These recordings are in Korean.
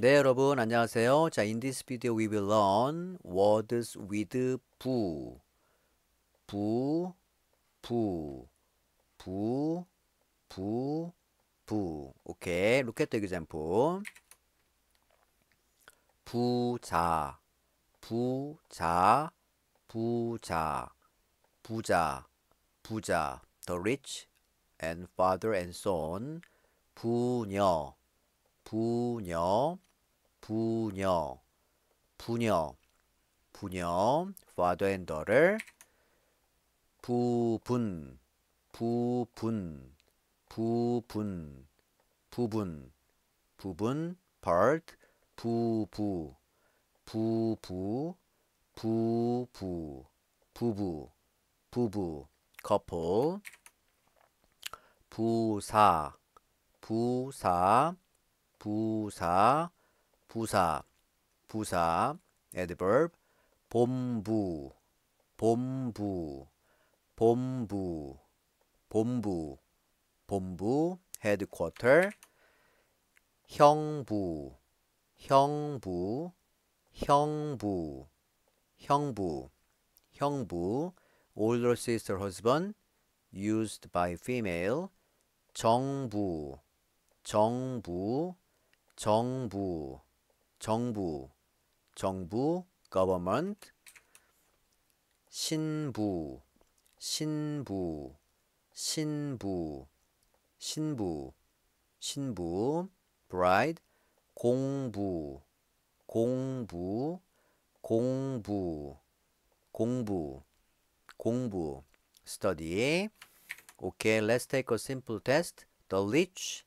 네 여러분 안녕하세요 자 in this video we will learn words with 부 부, 부, 부, 부, 부 오케이 look at the example 부자 부자 부자 부자 부자 the rich and father and son 부녀 부녀 부녀, 부녀, 부녀, 와드앤더를 부분, 부분, 부분, 부분, 부분, part, 부부, 부부, 부부, 부부, 부부, couple, 부사, 부사, 부사, 부사, 부사, adverb, 본부, 본부, 본부, 본부, 본부, headquarter, 형부, 형부, 형부, 형부, 형부, older sister husband, used by female, 정부, 정부, 정부 정부, 정부, government, 신부, 신부, 신부, 신부, 신부, bride, 공부, 공부, 공부, 공부, 공부, study. Okay, let's take a simple test. The rich,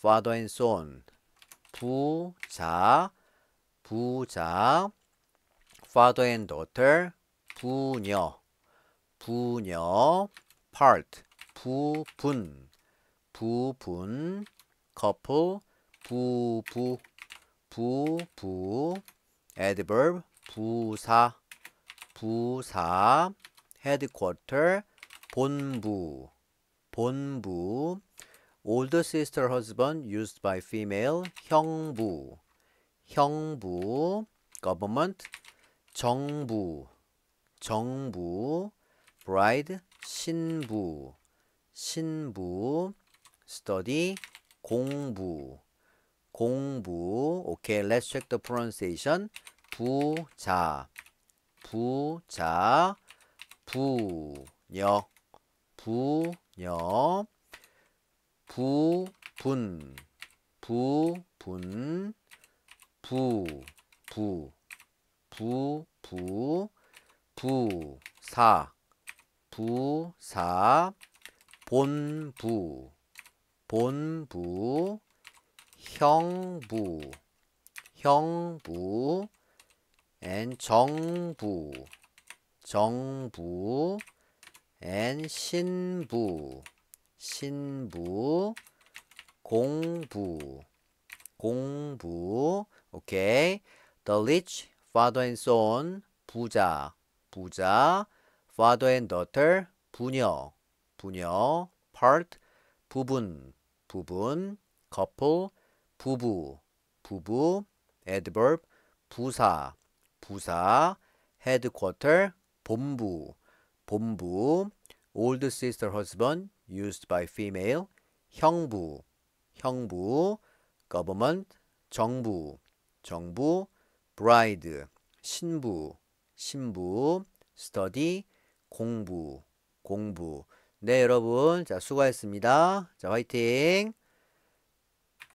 father and son. 부자 부자 father and daughter 부녀 부녀 part 부분 부분 couple 부부 부부 adverb 부사 부사 headquarter 본부 본부 older sister husband used by female 형부 형부 government 정부 정부 bride 신부 신부 study 공부 공부 okay let's check the pronunciation 부자 부자 부녀 부녀 부분 부분 부부 부부 부사 부사 본부 본부 형부 형부 and 정부 정부 and 신부 신부 공부 공부 오케이 the rich father and son 부자 부자 father and daughter 부녀 부녀 part 부분 부분 couple 부부 부부 adverb 부사 부사 headquarter 본부 본부 old sister husband used by female 형부 형부 government 정부 정부 bride 신부 신부 study 공부 공부 네 여러분 자 수고했습니다 자 화이팅